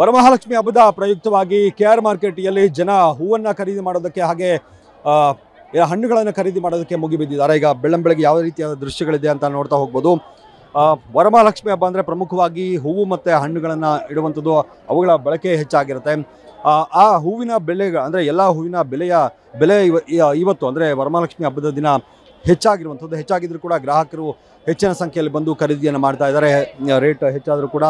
ವರಮಹಾಲಕ್ಷ್ಮಿ ಹಬ್ಬದ ಪ್ರಯುಕ್ತವಾಗಿ K R ಮಾರ್ಕೆಟಿಯಲ್ಲಿ ಜನ ಹೂವನ್ನು ಖರೀದಿ ಮಾಡೋದಕ್ಕೆ ಹಾಗೆ ಹಣ್ಣುಗಳನ್ನು ಖರೀದಿ ಮಾಡೋದಕ್ಕೆ ಮುಗಿಬಿದ್ದಿದ್ದಾರೆ ಈಗ ಬೆಳ್ಳಂಬೆಳಗ್ಗೆ ಯಾವ ರೀತಿಯಾದ ದೃಶ್ಯಗಳಿದೆ ಅಂತ ನೋಡ್ತಾ ಹೋಗ್ಬೋದು ವರಮಹಾಲಕ್ಷ್ಮಿ ಹಬ್ಬ ಅಂದರೆ ಪ್ರಮುಖವಾಗಿ ಹೂವು ಮತ್ತು ಹಣ್ಣುಗಳನ್ನು ಇಡುವಂಥದ್ದು ಅವುಗಳ ಬಳಕೆ ಹೆಚ್ಚಾಗಿರುತ್ತೆ ಆ ಹೂವಿನ ಬೆಲೆ ಅಂದರೆ ಎಲ್ಲ ಹೂವಿನ ಬೆಲೆಯ ಬೆಲೆ ಇವತ್ತು ಅಂದರೆ ವರಮಹಾಲಕ್ಷ್ಮಿ ಹಬ್ಬದ ದಿನ ಹೆಚ್ಚಾಗಿರುವಂಥದ್ದು ಹೆಚ್ಚಾಗಿದ್ದರೂ ಕೂಡ ಗ್ರಾಹಕರು ಹೆಚ್ಚಿನ ಸಂಖ್ಯೆಯಲ್ಲಿ ಬಂದು ಖರೀದಿಯನ್ನು ಮಾಡ್ತಾ ಇದ್ದಾರೆ ರೇಟ್ ಹೆಚ್ಚಾದರೂ ಕೂಡ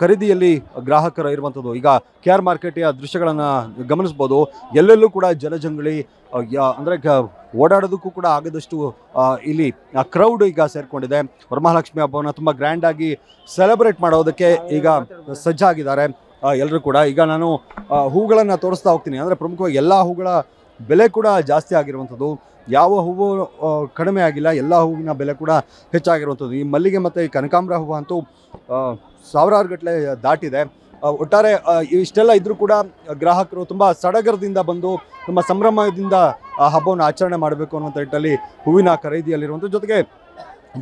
ಖರೀದಿಯಲ್ಲಿ ಗ್ರಾಹಕರ ಇರುವಂಥದ್ದು ಈಗ ಕೆ ಆರ್ ಮಾರ್ಕೆಟಿಯ ದೃಶ್ಯಗಳನ್ನು ಗಮನಿಸ್ಬೋದು ಎಲ್ಲೆಲ್ಲೂ ಕೂಡ ಜಲಜಂಗಳಿ ಅಂದರೆ ಓಡಾಡೋದಕ್ಕೂ ಕೂಡ ಆಗದಷ್ಟು ಇಲ್ಲಿ ಕ್ರೌಡ್ ಈಗ ಸೇರಿಕೊಂಡಿದೆ ವರಮಹಾಲಕ್ಷ್ಮಿ ಹಬ್ಬವನ್ನು ತುಂಬ ಗ್ರ್ಯಾಂಡಾಗಿ ಸೆಲೆಬ್ರೇಟ್ ಮಾಡೋದಕ್ಕೆ ಈಗ ಸಜ್ಜಾಗಿದ್ದಾರೆ ಎಲ್ಲರೂ ಕೂಡ ಈಗ ನಾನು ಹೂಗಳನ್ನು ತೋರಿಸ್ತಾ ಹೋಗ್ತೀನಿ ಅಂದರೆ ಪ್ರಮುಖವಾಗಿ ಎಲ್ಲ ಹೂಗಳ ಬೆಲೆ ಕೂಡ ಜಾಸ್ತಿ ಆಗಿರುವಂಥದ್ದು ಯಾವ ಹೂವು ಕಡಿಮೆ ಆಗಿಲ್ಲ ಎಲ್ಲ ಹೂವಿನ ಬೆಲೆ ಕೂಡ ಹೆಚ್ಚಾಗಿರುವಂಥದ್ದು ಈ ಮಲ್ಲಿಗೆ ಮತ್ತು ಈ ಕನಕಾಂಬ್ರ ಹೂವು ಅಂತೂ ಸಾವಿರಾರು ಗಟ್ಟಲೆ ದಾಟಿದೆ ಒಟ್ಟಾರೆ ಇಷ್ಟೆಲ್ಲ ಇದ್ದರೂ ಕೂಡ ಗ್ರಾಹಕರು ತುಂಬ ಸಡಗರದಿಂದ ಬಂದು ತುಂಬ ಸಂಭ್ರಮದಿಂದ ಆ ಹಬ್ಬವನ್ನು ಆಚರಣೆ ಮಾಡಬೇಕು ಅನ್ನುವಂಥ ಹೂವಿನ ಖರೀದಿಯಲ್ಲಿರುವಂಥ ಜೊತೆಗೆ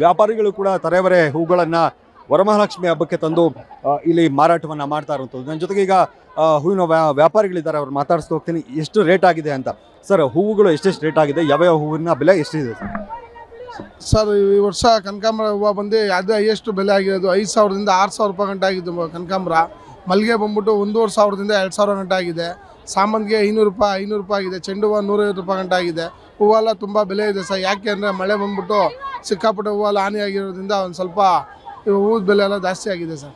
ವ್ಯಾಪಾರಿಗಳು ಕೂಡ ತರೆವರೆ ಹೂಗಳನ್ನು ವರಮಹಾಲಕ್ಷ್ಮಿ ಹಬ್ಬಕ್ಕೆ ತಂದು ಇಲ್ಲಿ ಮಾರಾಟವನ್ನು ಮಾಡ್ತಾ ಇರುವಂಥದ್ದು ನನ್ನ ಜೊತೆಗೆ ಈಗ ಹೂವಿನ ವ್ಯಾಪಾರಿಗಳಿದ್ದಾರೆ ಅವ್ರು ಮಾತಾಡಿಸ್ತಾ ಹೋಗ್ತೀನಿ ಎಷ್ಟು ರೇಟ್ ಆಗಿದೆ ಅಂತ ಸರ್ ಹೂವುಗಳು ಎಷ್ಟೆಷ್ಟು ರೇಟ್ ಆಗಿದೆ ಯಾವ್ಯಾವ ಹೂವಿನ ಬೆಲೆ ಎಷ್ಟಿದೆ ಸರ್ ಸರ್ ಈ ವರ್ಷ ಕನಕಾಂಬ್ರ ಹೂವು ಬಂದು ಅದೇ ಹೈಯೆಸ್ಟ್ ಬೆಲೆ ಆಗಿರೋದು ಐದು ಸಾವಿರದಿಂದ ಆರು ಸಾವಿರ ರೂಪಾಯಿ ಗಂಟೆ ಆಗಿದ್ದು ಕನಕಾಂಬ್ರ ಮಲ್ಲಿಗೆ ಬಂದ್ಬಿಟ್ಟು ಒಂದೂವರೆ ಸಾವಿರದಿಂದ ಎರಡು ಸಾವಿರ ಗಂಟೆ ಆಗಿದೆ ಸಾಮಂತಿಗೆ ಐನೂರು ರೂಪಾಯಿ ಐನೂರು ರೂಪಾಯಿ ಆಗಿದೆ ಚೆಂಡು ಹೂವು ನೂರೈವತ್ತು ರೂಪಾಯಿ ಗಂಟೆ ಆಗಿದೆ ಹೂವೆಲ್ಲ ತುಂಬ ಬೆಲೆ ಇದೆ ಸರ್ ಯಾಕೆ ಅಂದರೆ ಮಳೆ ಬಂದ್ಬಿಟ್ಟು ಸಿಕ್ಕಾಪಟ್ಟೆ ಹೂವೆಲ್ಲ ಹಾನಿಯಾಗಿರೋದ್ರಿಂದ ಒಂದು ಸ್ವಲ್ಪ ಇವಾಗ ಹೂವು ಬೆಲೆ ಎಲ್ಲ ಜಾಸ್ತಿ ಆಗಿದೆ ಸರ್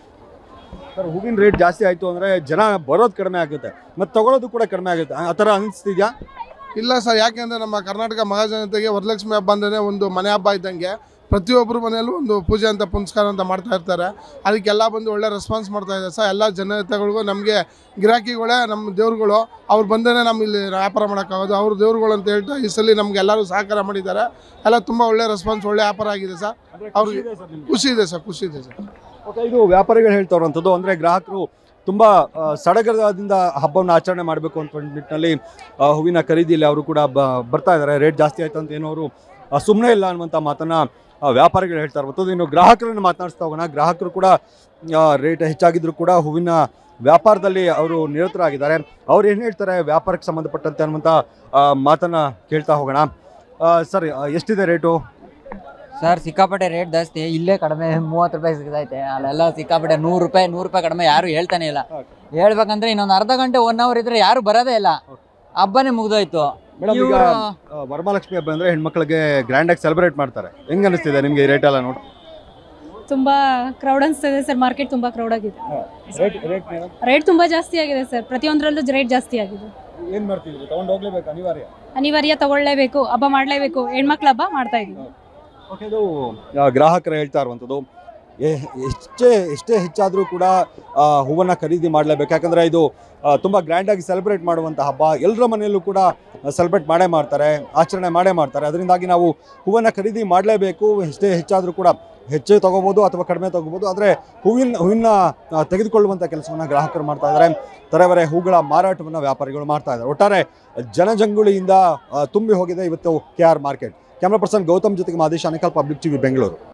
ಸರ್ ಹೂವಿನ ರೇಟ್ ಜಾಸ್ತಿ ಆಯಿತು ಅಂದರೆ ಜನ ಬರೋದು ಕಡಿಮೆ ಆಗುತ್ತೆ ಮತ್ತು ತಗೊಳ್ಳೋದು ಕೂಡ ಕಡಿಮೆ ಆಗುತ್ತೆ ಆ ಥರ ಅನಿಸ್ತಿದ್ಯಾ ಇಲ್ಲ ಸರ್ ಯಾಕೆಂದರೆ ನಮ್ಮ ಕರ್ನಾಟಕ ಮಹಾಜನತೆಗೆ ವರಲಕ್ಷ್ಮಿ ಹಬ್ಬ ಅಂದ್ರೆ ಒಂದು ಮನೆ ಹಬ್ಬ ಇದ್ದಂಗೆ ಪ್ರತಿಯೊಬ್ಬರು ಮನೆಯಲ್ಲೂ ಒಂದು ಪೂಜೆ ಅಂತ ಪುನಸ್ಕಾರ ಅಂತ ಮಾಡ್ತಾ ಇರ್ತಾರೆ ಅದಕ್ಕೆಲ್ಲ ಬಂದು ಒಳ್ಳೆ ರೆಸ್ಪಾನ್ಸ್ ಮಾಡ್ತಾ ಇದ್ದಾರೆ ಸರ್ ಎಲ್ಲ ಜನತೆಗಳಿಗೂ ನಮಗೆ ಗಿರಾಕಿಗಳೇ ನಮ್ಮ ದೇವ್ರುಗಳು ಅವ್ರು ಬಂದೇ ನಮ್ಮ ಇಲ್ಲಿ ವ್ಯಾಪಾರ ಮಾಡೋಕ್ಕಾಗೋದು ಅವ್ರ ದೇವ್ರುಗಳು ಅಂತ ಹೇಳ್ತಾ ಈ ಸಲ ನಮ್ಗೆ ಎಲ್ಲರೂ ಸಹಕಾರ ಮಾಡಿದ್ದಾರೆ ಎಲ್ಲ ತುಂಬ ಒಳ್ಳೆ ರೆಸ್ಪಾನ್ಸ್ ಒಳ್ಳೆ ವ್ಯಾಪಾರ ಆಗಿದೆ ಸರ್ ಅವ್ರಿಗೆ ಖುಷಿ ಇದೆ ಸರ್ ಖುಷಿ ಇದೆ ಸರ್ ಓಕೆ ಇದು ವ್ಯಾಪಾರಿಗಳು ಹೇಳ್ತಾ ಇರುವಂಥದ್ದು ಅಂದರೆ ಗ್ರಾಹಕರು ತುಂಬ ಸಡಗರದಿಂದ ಹಬ್ಬವನ್ನು ಆಚರಣೆ ಮಾಡಬೇಕು ಅಂತ ನಿಟ್ಟಿನಲ್ಲಿ ಹೂವಿನ ಖರೀದಿಯಲ್ಲಿ ಅವರು ಕೂಡ ಬರ್ತಾ ಇದ್ದಾರೆ ರೇಟ್ ಜಾಸ್ತಿ ಆಯ್ತು ಅಂತ ಏನೋ ಅವರು ಸುಮ್ಮನೆ ಇಲ್ಲ ಅನ್ನುವಂಥ ಮಾತನ್ನು ವ್ಯಾಪಾರಿಗಳು ಹೇಳ್ತಾರೆ ಮತ್ತೊಂದು ಇನ್ನು ಗ್ರಾಹಕರನ್ನು ಮಾತನಾಡಿಸ್ತಾ ಹೋಗೋಣ ಗ್ರಾಹಕರು ಕೂಡ ರೇಟ್ ಹೆಚ್ಚಾಗಿದ್ದರೂ ಕೂಡ ಹೂವಿನ ವ್ಯಾಪಾರದಲ್ಲಿ ಅವರು ನಿರತರಾಗಿದ್ದಾರೆ ಅವ್ರು ಏನು ಹೇಳ್ತಾರೆ ವ್ಯಾಪಾರಕ್ಕೆ ಸಂಬಂಧಪಟ್ಟಂತೆ ಅನ್ನುವಂಥ ಮಾತನ್ನು ಕೇಳ್ತಾ ಹೋಗೋಣ ಸರ್ ಎಷ್ಟಿದೆ ರೇಟು ಸರ್ ಸಿಕ್ಕಾಪಟ್ಟೆ ರೇಟ್ ಜಾಸ್ತಿ ಇಲ್ಲೇ ಕಡಿಮೆ ಮೂವತ್ತು ರೂಪಾಯಿ ಸಿಗ್ತೈತೆ ಅಲ್ಲೆಲ್ಲ ಸಿಕ್ಕಾಪಟ್ಟೆ ನೂರು ರೂಪಾಯಿ ನೂರು ರೂಪಾಯಿ ಕಡಿಮೆ ಯಾರು ಹೇಳ್ತಾನೆ ಇಲ್ಲ ಹೇಳ್ಬೇಕಂದ್ರೆ ಇನ್ನೊಂದು ಅರ್ಧ ಗಂಟೆ ಒನ್ ಅವರ್ ಇದ್ರೆ ಯಾರು ಬರೋದೇ ಇಲ್ಲ ಹಬ್ಬನೇ ಮುಗ್ದೋಯ್ತು ವರಮಹಾಲಕ್ಷ್ಮಿ ಹಬ್ಬ ಅಂದ್ರೆ ಹೆಣ್ಮಕ್ಳಿಗೆ ಗ್ರ್ಯಾಂಡ್ ಆಗಿ ಸೆಲೆಬ್ರೇಟ್ ಮಾಡ್ತಾರೆ ಹೆಂಗ್ ಅನಿಸ್ತಿದೆ ನಿಮ್ಗೆ ಈ ರೇಟ್ ಎಲ್ಲ ನೋಡಿ ತುಂಬಾ ಕ್ರೌಡ್ ಅನಿಸ್ತಿದೆ ಸರ್ ಮಾರ್ಕೆಟ್ ತುಂಬಾ ಕ್ರೌಡ್ ಆಗಿದೆ ರೇಟ್ ತುಂಬಾ ಜಾಸ್ತಿ ಆಗಿದೆ ಸರ್ ಪ್ರತಿಯೊಂದರಲ್ಲೂ ರೇಟ್ ಜಾಸ್ತಿ ಆಗಿದೆ ಏನ್ ತಗೊಂಡ್ ಹೋಗ್ಲೇಬೇಕು ಅನಿವಾರ್ಯ ಅನಿವಾರ್ಯ ತಗೊಳ್ಳೇಬೇಕು ಹಬ್ಬ ಮಾಡ್ಲೇಬೇಕು ಹೆಣ್ಮಕ್ಳ ಹಬ್ಬ ಮಾಡ್ತಾ ಇದ್ದೀವಿ ಗ್ರಾಹಕರು ಹೇಳ್ತಾ ಇರುವಂತದ್ದು ಎಷ್ಟೇ ಎಷ್ಟೇ ಹೆಚ್ಚಾದರೂ ಕೂಡ ಹೂವನ್ನು ಖರೀದಿ ಮಾಡಲೇಬೇಕು ಯಾಕಂದರೆ ಇದು ತುಂಬ ಗ್ರ್ಯಾಂಡಾಗಿ ಸೆಲೆಬ್ರೇಟ್ ಮಾಡುವಂಥ ಹಬ್ಬ ಎಲ್ಲರ ಮನೆಯಲ್ಲೂ ಕೂಡ ಸೆಲೆಬ್ರೇಟ್ ಮಾಡೇ ಮಾಡ್ತಾರೆ ಆಚರಣೆ ಮಾಡೇ ಮಾಡ್ತಾರೆ ಅದರಿಂದಾಗಿ ನಾವು ಹೂವನ್ನು ಖರೀದಿ ಮಾಡಲೇಬೇಕು ಎಷ್ಟೇ ಹೆಚ್ಚಾದರೂ ಕೂಡ ಹೆಚ್ಚೇ ತೊಗೋಬೋದು ಅಥವಾ ಕಡಿಮೆ ತೊಗೋಬೋದು ಆದರೆ ಹೂವಿನ ಹೂವಿನ ತೆಗೆದುಕೊಳ್ಳುವಂಥ ಕೆಲಸವನ್ನು ಗ್ರಾಹಕರು ಮಾಡ್ತಾ ಇದ್ದಾರೆ ತರವರೆ ಹೂಗಳ ಮಾರಾಟವನ್ನು ವ್ಯಾಪಾರಿಗಳು ಮಾಡ್ತಾ ಇದ್ದಾರೆ ಒಟ್ಟಾರೆ ಜನಜಂಗುಳಿಯಿಂದ ತುಂಬಿ ಹೋಗಿದೆ ಇವತ್ತು K R market camera person Gautam ಜೊತೆಗೆ ಮಾದೇಶ್ ಅನಿಕಲ್ ಪಬ್ಲಿಕ್ ಟಿವಿ ಬೆಂಗಳೂರು